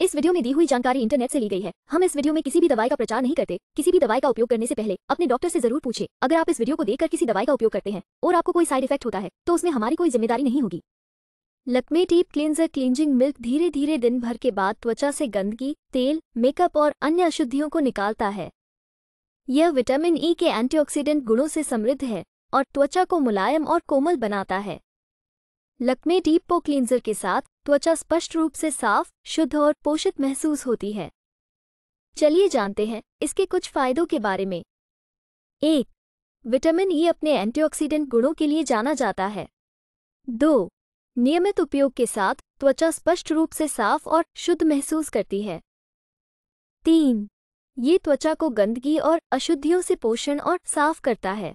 इस वीडियो में दी हुई जानकारी इंटरनेट से ली गई है हम इस वीडियो में किसी भी दवाई का प्रचार नहीं करते किसी भी दवाई का उपयोग करने से पहले अपने डॉक्टर से जरूर पूछे अगर आप इस वीडियो को देखकर किसी दवाई का उपयोग करते हैं और आपको कोई साइड इफेक्ट होता है तो उसमें हमारी कोई जिम्मेदारी नहीं होगी लकमे टीप क्लींजर क्लींजिंग मिल्क धीरे धीरे दिन भर के बाद त्वचा से गंदगी तेल मेकअप और अन्य अशुद्धियों को निकालता है यह विटामिन ई के एंटीऑक्सीडेंट गुणों से समृद्ध है और त्वचा को मुलायम और कोमल बनाता है लकमे डीप पो क्लींजर के साथ त्वचा स्पष्ट रूप से साफ शुद्ध और पोषित महसूस होती है चलिए जानते हैं इसके कुछ फायदों के बारे में एक विटामिन ई e अपने एंटीऑक्सीडेंट गुणों के लिए जाना जाता है दो नियमित उपयोग के साथ त्वचा स्पष्ट रूप से साफ और शुद्ध महसूस करती है तीन ये त्वचा को गंदगी और अशुद्धियों से पोषण और साफ करता है